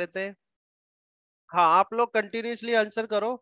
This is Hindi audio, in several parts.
लेते हैं हाँ आप लोग कंटिन्यूसली आंसर करो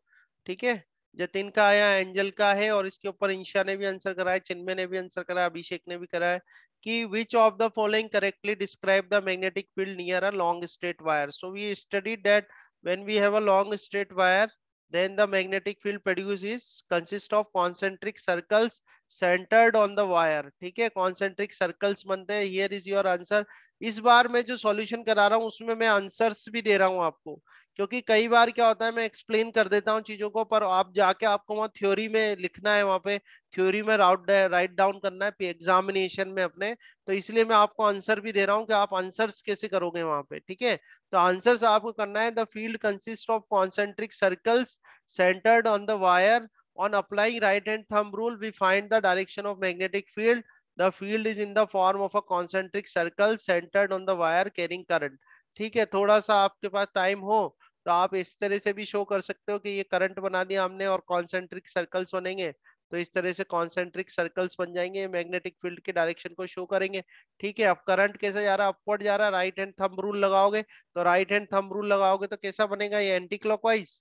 ठीक है जतिन का आया एंजल का है और इसके ऊपर इंशा ने भी आंसर करा है ने भी आंसर करा अभिषेक ने भी करा कि which of the following correctly describe the magnetic field near a long straight wire so we study that when we है long straight wire then the magnetic field produce is consist of concentric circles centred on the wire ठीक है कॉन्सेंट्रिक सर्कल्स बनते हैं हियर इज योर आंसर इस बार मैं जो सॉल्यूशन करा रहा हूँ उसमें मैं आंसर्स भी दे रहा हूँ आपको क्योंकि कई बार क्या होता है मैं एक्सप्लेन कर देता हूँ चीजों को पर आप जाके आपको वहाँ थ्योरी में लिखना है वहाँ पे थ्योरी में राउट राइट डाउन करना है एग्जामिनेशन में अपने तो इसलिए मैं आपको आंसर भी दे रहा हूँ कि आप आंसर्स कैसे करोगे वहाँ पे ठीक है तो आंसर्स आपको करना है the field consist of concentric circles centred on the wire on applying right and thumb rule we find the direction of magnetic field the field is in the form of a concentric circle centered on the wire carrying current ठीक है थोड़ा सा आपके पास टाइम हो तो आप इस तरह से भी शो कर सकते हो कि ये करंट बना दिया हमने और कॉन्सेंट्रिक सर्कल्स बनेंगे तो इस तरह से कॉन्सेंट्रिक सर्कल्स बन जाएंगे मैग्नेटिक फील्ड के डायरेक्शन को शो करेंगे ठीक है अब करंट कैसे जा रहा है अपवर्ड जा रहा है राइट हैंड थंब रूल लगाओगे तो राइट हैंड थंब रूल लगाओगे तो कैसा बनेगा ये एंटी क्लॉकवाइज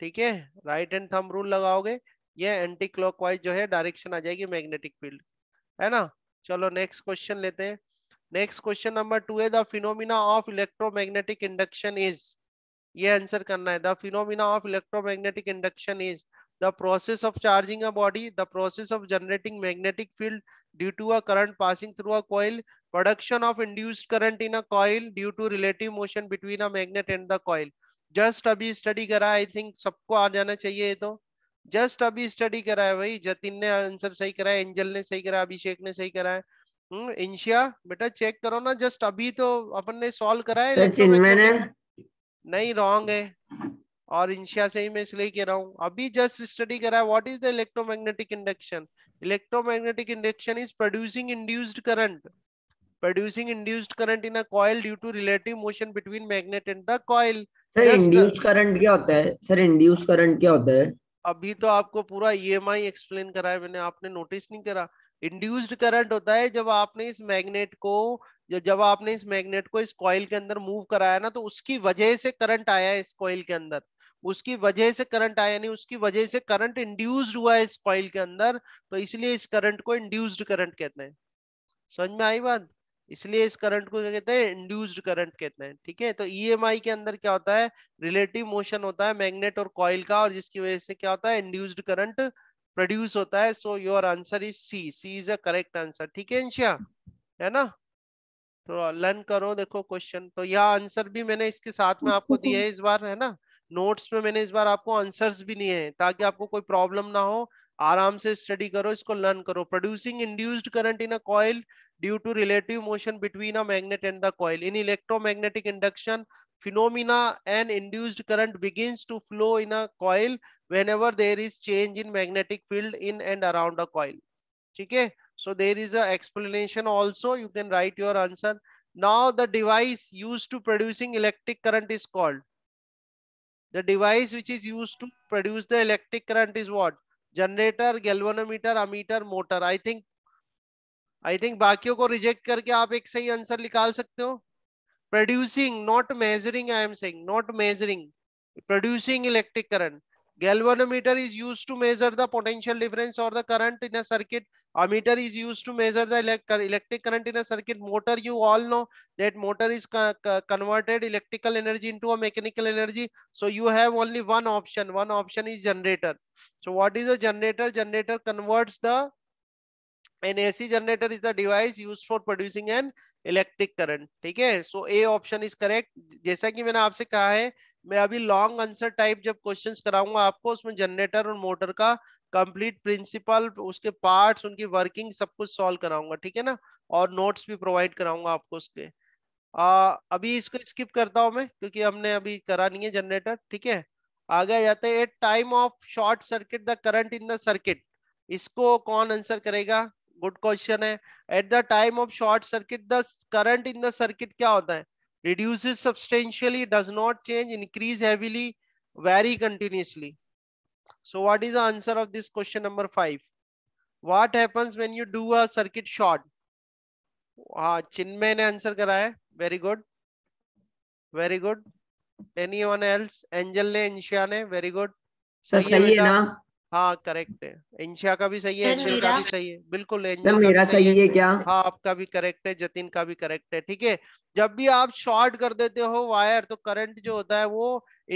ठीक है राइट हैंड थंब रूल लगाओगे ये एंटी क्लॉकवाइज जो है डायरेक्शन आ जाएगी मैग्नेटिक फील्ड है ना चलो नेक्स्ट क्वेश्चन लेते हैं नेक्स्ट क्वेश्चन नंबर टू है the phenomena of electromagnetic induction is ये आंसर करना है the phenomena of electromagnetic induction is the process of charging a body the process of generating magnetic field due to a current passing through a coil production of induced current in a coil due to relative motion between a magnet and the coil just अभी स्टडी करा आई थिंक सबको आ जाना चाहिए ये तो जस्ट अभी स्टडी करा है भाई जतिन ने आंसर सही करा है एंजल ने सही करा अभिषेक ने सही करा है हम्म, इंशिया बेटा चेक करो ना जस्ट अभी तो अपन ने सॉल्व करा है मैंने नहीं रॉन्ग है और इंशिया से ही मैं इसलिए कह रहा हूँ अभी जस्ट स्टडी करा है what is the electromagnetic induction electromagnetic induction is producing induced current producing induced current in a coil due to relative motion between magnet and the sir induce current क्या होता है सर इंड्यूस करंट क्या होता है अभी तो आपको पूरा ईएमआई एक्सप्लेन कराया मैंने आपने नोटिस नहीं करा इंड्यूस्ड करंट होता है जब आपने इस मैग्नेट को जब आपने इस मैग्नेट को इस कॉइल के अंदर मूव कराया ना तो उसकी वजह से करंट आया है इस कॉइल के अंदर उसकी वजह से करंट आया नहीं उसकी वजह से करंट इंड्यूस्ड हुआ है इस कॉइल के अंदर तो इसलिए इस करंट को इंड्यूस्ड करंट कहते हैं समझ में आई बात इसलिए इस करंट को क्या कहते हैं इंड्यूस्ड करंट कहते हैं ठीक है तो ईएमआई e के अंदर क्या होता है रिलेटिव मोशन होता है मैग्नेट और कॉइल का और जिसकी वजह से क्या होता है इंड्यूस्ड करंट प्रोड्यूस होता है so your answer is C C is a correct answer ठीक है इंशिया है ना तो लर्न करो देखो क्वेश्चन तो यह आंसर भी मैंने इसके साथ में आपको दिए है इस बार है ना नोट्स में मैंने इस बार आपको आंसर्स भी नहीं है ताकि आपको कोई प्रॉब्लम ना हो आराम से स्टडी करो इसको लर्न करो producing induced current in a coil due to relative motion between a magnet and the coil in electromagnetic induction phenomena and induced current begins to flow in a coil whenever there is change in magnetic field in and around a coil ठीक है so there is a explanation also you can write your answer now the device use to producing electric current is called the device which is use to produce the electric current is what generator galvanometer ammeter motor I think I think बाकियों को रिजेक्ट करके आप एक सही आंसर निकाल सकते हो producing not measuring I am saying not measuring producing electric current galvanometer is used to measure the potential difference or the current in a circuit ammeter is used to measure the electric current in a circuit motor you all know that motor is converted electrical energy into a mechanical energy so you have only one option one option is generator so what is a generator generator converts the an ac generator is the device used for producing an electric current ठीक है so a option is correct जैसा कि मैंने आपसे कहा है मैं अभी लॉन्ग आंसर टाइप जब क्वेश्चंस कराऊंगा आपको उसमें जनरेटर और मोटर का कंप्लीट प्रिंसिपल उसके पार्ट्स उनकी वर्किंग सब कुछ सॉल्व कराऊंगा ठीक है ना और नोट्स भी प्रोवाइड कराऊंगा आपको उसके आ, अभी इसको स्किप करता हूँ मैं क्योंकि हमने अभी करा नहीं है जनरेटर ठीक है आगे जाते हैं time of short circuit the current in the circuit इसको कौन आंसर करेगा गुड क्वेश्चन है at the time of short circuit the current in the circuit क्या होता है reduces substantially, does not change, increase heavily, vary continuously. So what is the answer of this question number five? What happens when you do a circuit short? Ah, Chinmay answer very good. Very good. Anyone else? Good Annie very good. Angel ने इंशिया ने वेरी हाँ करेक्ट है इंशिया का भी सही है इंशिया का भी सही है बिल्कुल मेरा सही, सही है क्या हाँ आपका भी करेक्ट है जतिन का भी करेक्ट है ठीक है जब भी आप शॉर्ट कर देते हो वायर तो करंट जो होता है वो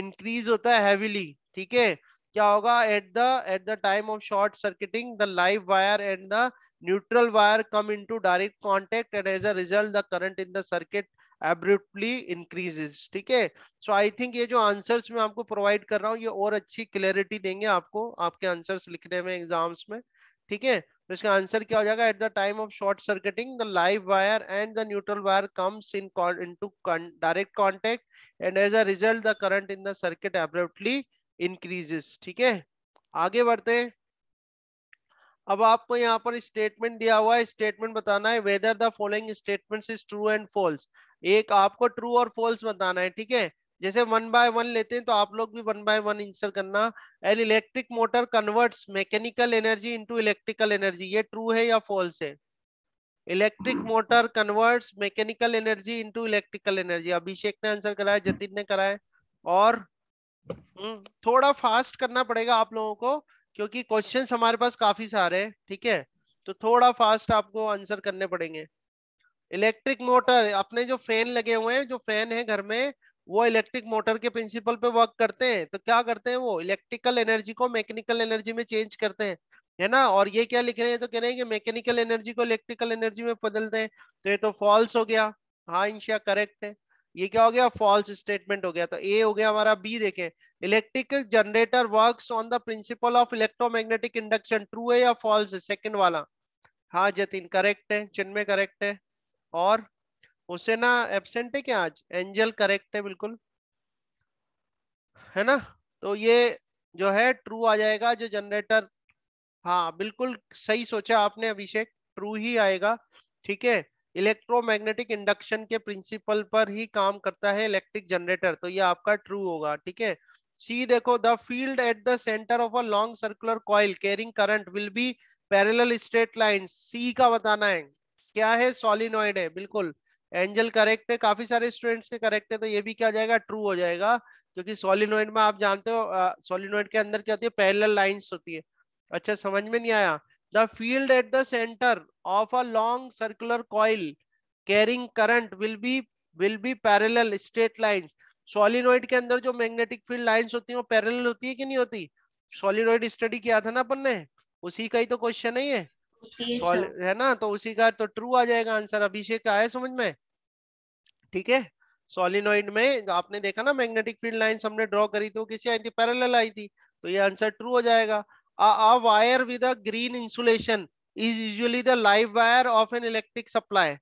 इंक्रीज होता है हैवीली ठीक है क्या होगा at the at the time of short circuiting the live wire and the neutral wire come into direct contact and as a result the current in the circuit abruptly increases ठीक है सो आई थिंक ये जो आंसर्स मैं आपको प्रोवाइड कर रहा हूँ ये और अच्छी क्लियरिटी देंगे आपको आपके आंसर्स लिखने में एग्जाम्स में ठीक है तो इसका आंसर क्या हो जाएगा at the time of short circuiting the live wire and the neutral wire comes in into direct contact and as a result the current in the circuit abruptly increases ठीक है आगे बढ़ते हैं अब आपको यहाँ पर स्टेटमेंट दिया हुआ है स्टेटमेंट बताना है whether the following statement is true and false एक आपको ट्रू और फॉल्स बताना है ठीक है जैसे वन बाय वन लेते हैं तो आप लोग भी वन बाय वन आंसर करना an electric motor converts mechanical energy into electrical energy ये ट्रू है या फॉल्स है electric motor converts mechanical energy into electrical energy Abhishek ने आंसर कराया जतिन ने कराया और हम्म, थोड़ा फास्ट करना पड़ेगा आप लोगों को क्योंकि क्वेश्चन हमारे पास काफी सारे हैं ठीक है तो थोड़ा फास्ट आपको आंसर करने पड़ेंगे इलेक्ट्रिक मोटर अपने जो फैन लगे हुए हैं जो फैन है घर में वो इलेक्ट्रिक मोटर के प्रिंसिपल पे वर्क करते हैं तो क्या करते हैं वो इलेक्ट्रिकल एनर्जी को मैकेनिकल एनर्जी में चेंज करते हैं है ना और ये क्या लिख रहे हैं तो कह रहे हैं कि मैकेनिकल एनर्जी को इलेक्ट्रिकल एनर्जी में बदलते हैं तो ये तो फॉल्स हो गया हाँ इंशिया करेक्ट है ये क्या हो गया फॉल्स स्टेटमेंट हो गया तो ए हो गया हमारा बी देखें electrical generator works on the principle of electromagnetic induction true है या फॉल्स है सेकंड वाला हाँ जतिन करेक्ट है चिन्ह में करेक्ट है और उसे ना एबसेंट है क्या आज एंजल करेक्ट है बिल्कुल है ना तो ये जो है ट्रू आ जाएगा जो जनरेटर हाँ बिल्कुल सही सोचा आपने अभिषेक ट्रू ही आएगा ठीक है इलेक्ट्रोमैग्नेटिक इंडक्शन के प्रिंसिपल पर ही काम करता है इलेक्ट्रिक जनरेटर तो ये आपका ट्रू होगा ठीक है सी देखो the field at the centre of a long circular coil carrying current will be parallel straight line C का बताना है क्या है सॉलिनॉइड है बिल्कुल एंजल करेक्ट है काफी सारे स्टूडेंट्स के करेक्ट है तो ये भी क्या जाएगा ट्रू हो जाएगा क्योंकि सॉलिनॉइड में आप जानते हो सॉलिनॉइड के अंदर क्या होती है पैरेलल लाइंस होती है अच्छा समझ में नहीं आया the field at the center of a long circular coil carrying current will be will be parallel straight lines solenoid के अंदर जो मैग्नेटिक फील्ड लाइंस होती हैं वो पैरेलल होती है कि नहीं होती सोलिनोइड स्टडी किया था ना अपन ने उसी का ही तो क्वेश्चन है है ना तो उसी का तो ट्रू आ जाएगा आंसर अभिषेक आया समझ में ठीक है सोलिनोइड में आपने देखा ना मैग्नेटिक फील्ड लाइन हमने ड्रॉ करी थी वो किसी आई थी पैरेलल आई थी तो ये आंसर ट्रू हो जाएगा a, a wire with a green insulation is usually the live wire of an electric supply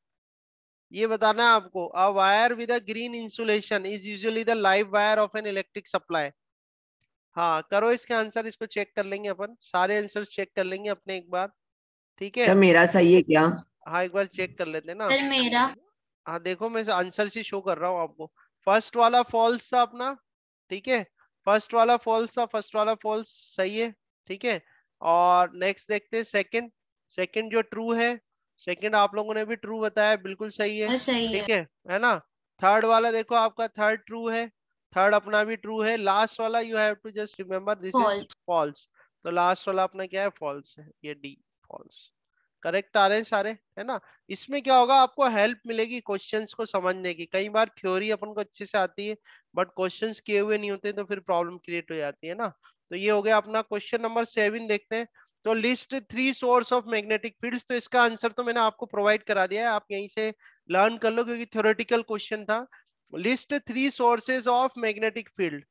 ये बताना है आपको a wire with a green insulation is usually the live wire of an electric supply हाँ करो इसके आंसर इसको चेक कर लेंगे अपन सारे आंसर चेक कर लेंगे अपने एक बार ठीक है अच्छा, मेरा सही है क्या हाँ एक बार चेक कर लेते ना सर मेरा हाँ देखो मैं आंसर से शो कर रहा हूँ आपको फर्स्ट वाला फॉल्स था अपना ठीक है फर्स्ट वाला फॉल्स था फर्स्ट वाला फॉल्स सही है ठीक है और नेक्स्ट देखते हैं सेकंड सेकंड जो ट्रू है सेकंड आप लोगों ने भी ट्रू बताया बिल्कुल सही है ठीक है है ना थर्ड वाला देखो आपका थर्ड ट्रू है थर्ड अपना भी ट्रू है लास्ट वाला you have to just remember this is false तो लास्ट वाला अपना क्या है फॉल्स है ये डी फॉल्स करेक्ट आ रहे हैं सारे है ना इसमें क्या होगा आपको हेल्प मिलेगी क्वेश्चंस को समझने की कई बार थ्योरी अपन को अच्छे से आती है बट क्वेश्चंस किए हुए नहीं होते तो फिर प्रॉब्लम क्रिएट हो जाती है ना तो ये हो गया अपना क्वेश्चन नंबर सेवन देखते हैं तो list three source of magnetic fields तो इसका आंसर तो मैंने आपको प्रोवाइड करा दिया है आप यहीं से लर्न कर लो क्योंकि थ्योरेटिकल क्वेश्चन था list three sources of magnetic field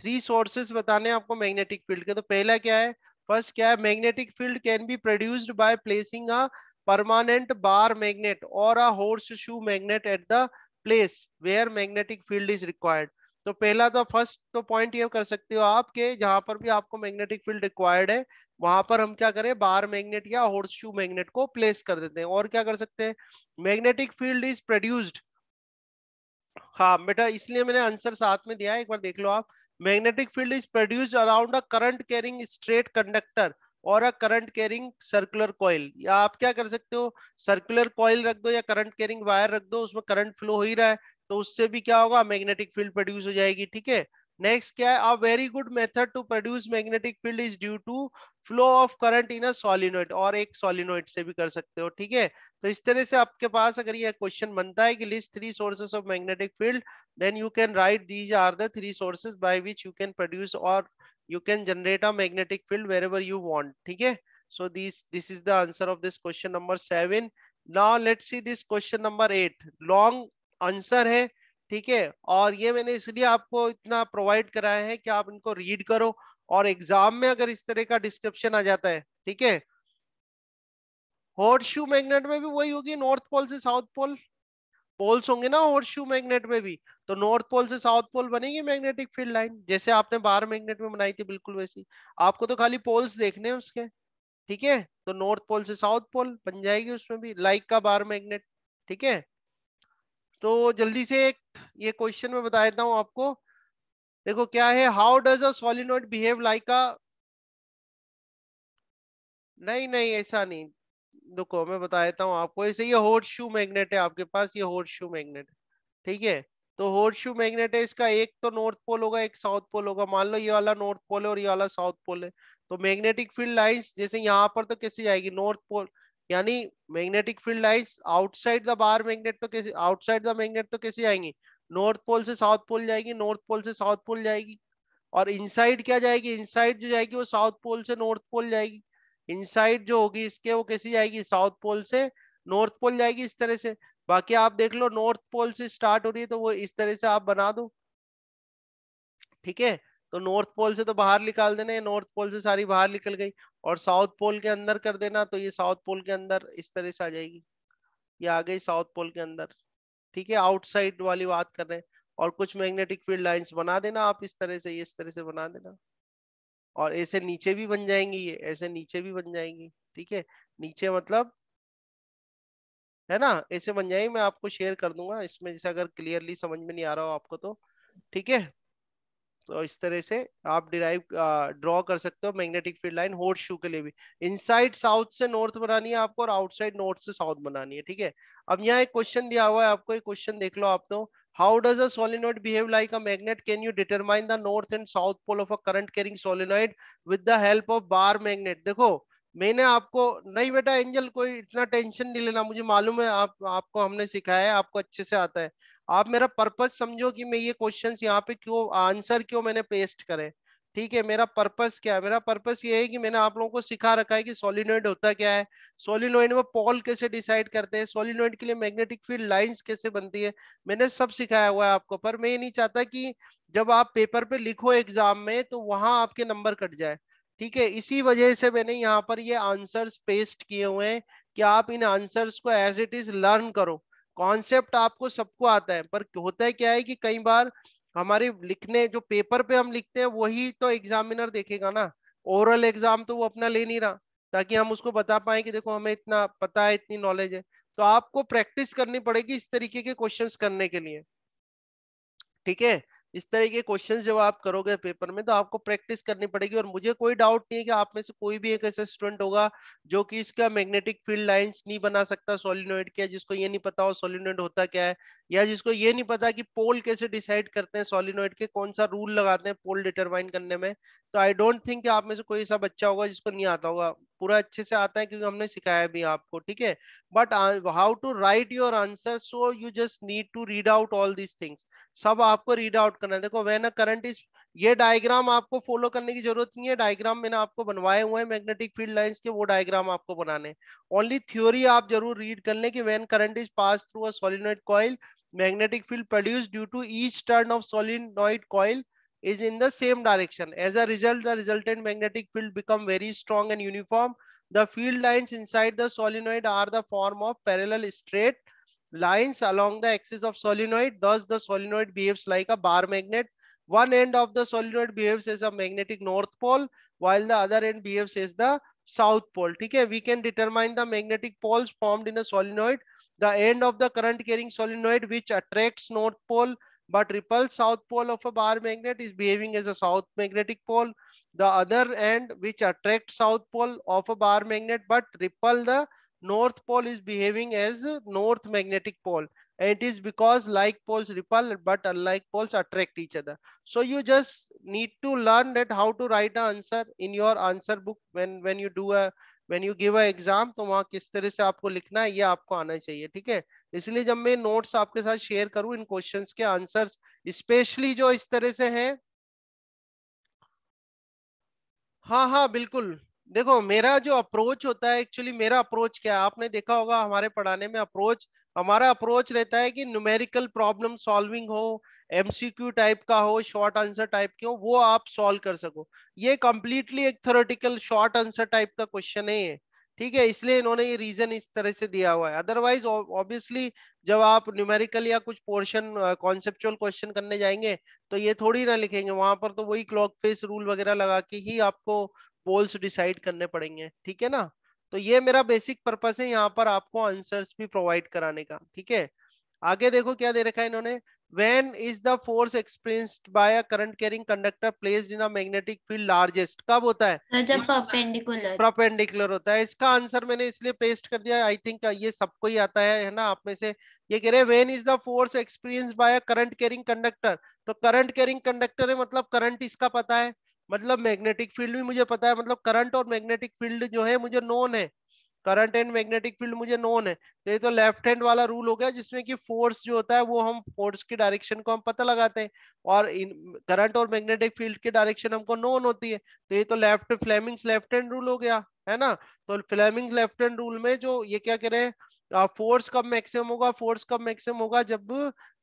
three sources बताने आपको मैग्नेटिक फील्ड के तो पहला क्या है फर्स्ट क्या है magnetic field can be produced by placing a permanent bar magnet और a horseshoe magnet at the place where magnetic field is required तो पहला तो फर्स्ट तो पॉइंट ये कर सकते हो आप के जहां पर भी आपको मैग्नेटिक फील्ड रिक्वायर्ड है वहां पर हम क्या करें बार मैग्नेट या हॉर्स शू मैग्नेट को प्लेस कर देते हैं और क्या कर सकते हैं मैग्नेटिक फील्ड इज प्रोड्यूस्ड हाँ बेटा इसलिए मैंने आंसर साथ में दिया है एक बार देख लो आप magnetic field is produced around a current carrying straight conductor और a current carrying circular coil या आप क्या कर सकते हो सर्कुलर कॉइल रख दो या करंट कैरिंग वायर रख दो उसमें करंट फ्लो हो ही रहा है तो उससे भी क्या होगा मैग्नेटिक फील्ड प्रोड्यूस हो जाएगी ठीक है नेक्स्ट क्या है a very good method to produce magnetic field is due to flow of current in a solenoid और एक सॉलिनोइड से भी कर सकते हो ठीक है तो इस तरह से आपके पास अगर ये क्वेश्चन बनता है कि list three sources of magnetic field then you can write these are the three sources by which you can produce और you can generate a magnetic field wherever you want ठीक है so this this is the answer of this question number 7 now let see this question number 8 long answer है ठीक है और ये मैंने इसलिए आपको इतना प्रोवाइड कराया है कि आप इनको रीड करो और एग्जाम में अगर इस तरह का डिस्क्रिप्शन आ जाता है ठीक है हॉर्ड शू मैग्नेट में भी वही होगी नॉर्थ पोल से साउथ पोल पोल्स होंगे ना हॉर्ड शू मैग्नेट में भी तो नॉर्थ पोल से साउथ पोल बनेगी मैग्नेटिक फील्ड लाइन जैसे आपने बाहर मैग्नेट में बनाई थी बिल्कुल वैसी आपको तो खाली पोल्स देखने हैं उसके ठीक है तो नॉर्थ पोल से साउथ पोल बन जाएगी उसमें भी लाइक का बार मैग्नेट ठीक है तो जल्दी से ये क्वेश्चन में बता देता हूँ आपको देखो क्या है how does a solenoid behave like a नहीं नहीं ऐसा नहीं देखो मैं बता देता हूँ आपको ऐसे ये होट शू मैग्नेट है आपके पास ये होट शू मैग्नेट ठीक है तो होट शू मैग्नेट है इसका एक तो नॉर्थ पोल होगा एक साउथ पोल होगा मान लो ये वाला नॉर्थ पोल है और ये वाला साउथ पोल है तो मैग्नेटिक फील्ड लाइंस जैसे यहाँ पर तो कैसे जाएगी नॉर्थ पोल यानी magnetic field lines outside the bar magnet तो कैसे आउटसाइड द मैग्नेट तो कैसे आएंगी नॉर्थ पोल से साउथ पोल जाएगी नॉर्थ पोल से साउथ पोल जाएगी और इनसाइड क्या जाएगी इनसाइड जो जाएगी वो साउथ पोल से नॉर्थ पोल जाएगी इनसाइड जो होगी इसके वो कैसी जाएगी साउथ पोल से नॉर्थ पोल जाएगी इस तरह से बाकी आप देख लो नॉर्थ पोल से स्टार्ट हो रही है तो वो इस तरह से आप बना दो ठीक है तो नॉर्थ पोल से तो बाहर निकाल देना नॉर्थ पोल से सारी बाहर निकल गई और साउथ पोल के अंदर कर देना तो ये साउथ पोल के अंदर इस तरह से आ जाएगी ये आ गई साउथ पोल के अंदर ठीक है आउटसाइड वाली बात कर रहे हैं और कुछ मैग्नेटिक फील्ड लाइंस बना देना आप इस तरह से इस तरह से बना देना और ऐसे नीचे भी बन जाएंगी ये ऐसे नीचे भी बन जाएंगी ठीक है नीचे मतलब है ना ऐसे बन जाएंगे मैं आपको शेयर कर दूंगा इसमें जैसे अगर क्लियरली समझ में नहीं आ रहा हो आपको तो ठीक है तो इस तरह से आप डिराइव ड्रॉ कर सकते हो मैग्नेटिक फील्ड लाइन होट शू के लिए भी इनसाइड साउथ से नॉर्थ बनानी है आपको और आउटसाइड नॉर्थ से साउथ बनानी है ठीक है अब यहाँ एक क्वेश्चन दिया हुआ है आपको एक क्वेश्चन देख लो आप तो how does a solenoid behave like a magnet can you determine the north and south pole of a current carrying solenoid with the help of bar magnet देखो मैंने आपको नहीं बेटा एंजल कोई इतना टेंशन नहीं लेना मुझे मालूम है आप आपको हमने सिखाया है आपको अच्छे से आता है आप मेरा पर्पज समझो कि मैं ये क्वेश्चन यहाँ पे क्यों आंसर क्यों मैंने पेस्ट करे ठीक है मेरा पर्पस क्या है मेरा पर्पस ये है कि मैंने आप लोगों को सिखा रखा है कि सोलिनोइड होता क्या है सोलिनोइड में पॉल कैसे डिसाइड करते हैं सोलिनोइड के लिए मैग्नेटिक फील्ड लाइंस कैसे बनती है मैंने सब सिखाया हुआ है आपको पर मैं ये नहीं चाहता कि जब आप पेपर पे लिखो एग्जाम में तो वहां आपके नंबर कट जाए ठीक है इसी वजह से मैंने यहाँ पर ये आंसर पेस्ट किए हुए हैं कि आप इन आंसर को एज इट इज लर्न करो कॉन्सेप्ट आपको सबको आता है पर होता है क्या है कि कई बार हमारे लिखने जो पेपर पे हम लिखते हैं वही तो एग्जामिनर देखेगा ना ओरल एग्जाम तो वो अपना ले नहीं रहा ताकि हम उसको बता पाए कि देखो हमें इतना पता है इतनी नॉलेज है तो आपको प्रैक्टिस करनी पड़ेगी इस तरीके के क्वेश्चंस करने के लिए ठीक है इस तरह के क्वेश्चन जब आप करोगे पेपर में तो आपको प्रैक्टिस करनी पड़ेगी और मुझे कोई डाउट नहीं है कि आप में से कोई भी एक ऐसा स्टूडेंट होगा जो कि इसका मैग्नेटिक फील्ड लाइंस नहीं बना सकता सोलिनोइड के जिसको ये नहीं पता हो सोलिनोइड होता क्या है या जिसको ये नहीं पता कि पोल कैसे डिसाइड करते हैं सोलिनोइड के कौन सा रूल लगाते हैं पोल डिटरमाइन करने में तो आई डोंट थिंक आप में से कोई ऐसा बच्चा होगा जिसको नहीं आता होगा पूरा अच्छे से आता है क्योंकि हमने सिखाया भी आपको ठीक है but how to write your answer so you just need to read out all these things सब आपको रीड आउट करना है देखो वेन अ करंट इज ये डायग्राम आपको फॉलो करने की जरूरत नहीं है डायग्राम मैंने आपको बनवाए हुए हैं मैग्नेटिक फील्ड लाइंस के वो डायग्राम आपको बनाने ओनली थ्योरी आप जरूर रीड कर लें कि when current is pass through a solenoid coil magnetic field produce due to each turn of solenoid coil is in the same direction. As a result, the resultant magnetic field become very strong and uniform. The field lines inside the solenoid are the form of parallel straight lines along the axis of solenoid. Thus, the solenoid behaves like a bar magnet. One end of the solenoid behaves as a magnetic north pole, while the other end behaves as the south pole. Okay? We can determine the magnetic poles formed in a solenoid. The end of the current carrying solenoid which attracts north pole but repulsed south pole of a bar magnet is behaving as a south magnetic pole. The other end which attracts south pole of a bar magnet but repel the north pole is behaving as north magnetic pole. And it is because like poles repel but unlike poles attract each other. So you just need to learn that how to write the answer in your answer book when, when you do a when you give a exam तो वहाँ किस तरह से आपको लिखना है ये आपको आना चाहिए ठीक है इसलिए जब मैं नोट्स आपके साथ शेयर करूं इन क्वेश्चन के आंसर स्पेशली जो इस तरह से है हाँ हाँ बिल्कुल देखो मेरा जो अप्रोच होता है एक्चुअली मेरा अप्रोच क्या है आपने देखा होगा हमारे पढ़ाने में अप्रोच हमारा अप्रोच रहता है कि न्यूमेरिकल प्रॉब्लम सॉल्विंग हो एमसीक्यू टाइप का हो शॉर्ट आंसर टाइप के हो वो आप सॉल्व कर सको ये कम्प्लीटली एक थोरेटिकल शॉर्ट आंसर टाइप का क्वेश्चन नहीं है ठीक है इसलिए इन्होंने ये रीजन इस तरह से दिया हुआ है अदरवाइज ऑब्वियसली जब आप न्यूमेरिकल या कुछ पोर्शन कॉन्सेप्चुअल क्वेश्चन करने जाएंगे तो ये थोड़ी ना लिखेंगे वहां पर तो वही क्लॉक फेस रूल वगैरह लगा के ही आपको पोल्स डिसाइड करने पड़ेंगे ठीक है ना तो ये मेरा बेसिक पर्पज है यहाँ पर आपको आंसर भी प्रोवाइड कराने का ठीक है आगे देखो क्या दे रखा है इन्होंने when is the force experience by a current carrying conductor placed in a magnetic field largest कब होता है हाँ, जब प्रोपेंडिकुलर प्रोपेंडिकुलर होता है इसका आंसर मैंने इसलिए पेस्ट कर दिया आई थिंक ये सबको ही आता है, ना आप में से ये कह रहे हैं when is the force experience by a current carrying conductor तो करंट कैरिंग कंडक्टर है मतलब करंट इसका पता है मतलब मैग्नेटिक फील्ड भी मुझे पता है मतलब करंट और मैग्नेटिक फील्ड जो है मुझे नोन है करंट एंड मैग्नेटिक फील्ड मुझे नोन है तो ये तो लेफ्ट हैंड वाला रूल हो गया जिसमें कि फोर्स जो होता है वो हम फोर्स के डायरेक्शन को हम पता लगाते हैं और करंट और मैग्नेटिक फील्ड के डायरेक्शन हमको नोन होती है तो ये तो left Fleming's left hand rule हो गया है ना तो फ्लेमिंग्स लेफ्ट हैंड रूल में जो ये क्या कह रहे हैं फोर्स कब मैक्सिमम होगा फोर्स कब मैक्सिमम होगा जब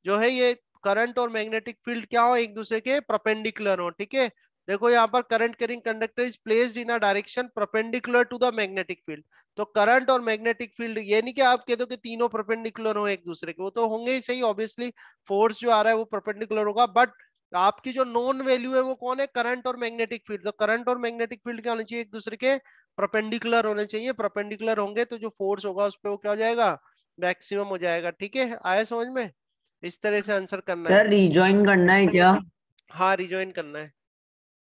जो है ये करंट और मैग्नेटिक फील्ड क्या हो एक दूसरे के प्रपेंडिकुलर हो ठीक है देखो यहाँ पर current carrying conductor is placed in a direction perpendicular to the magnetic field तो करंट और मैग्नेटिक फील्ड ये नहीं कि आप कह दो कि तीनों परपेंडिकुलर हो एक दूसरे के वो तो होंगे ही सही ऑब्वियसली फोर्स जो आ रहा है वो परपेंडिकुलर होगा बट आपकी जो नॉन वैल्यू है वो कौन है करंट और मैग्नेटिक फील्ड तो करंट और मैग्नेटिक फील्ड क्या होना चाहिए एक दूसरे के परपेंडिकुलर होने चाहिए परपेंडिकुलर होंगे तो जो फोर्स होगा उस पर वो क्या हो जाएगा मैक्सिमम हो जाएगा ठीक है आया समझ में इस तरह से आंसर करना सर, है रिजॉइन करना है क्या हाँ रिजॉइन करना है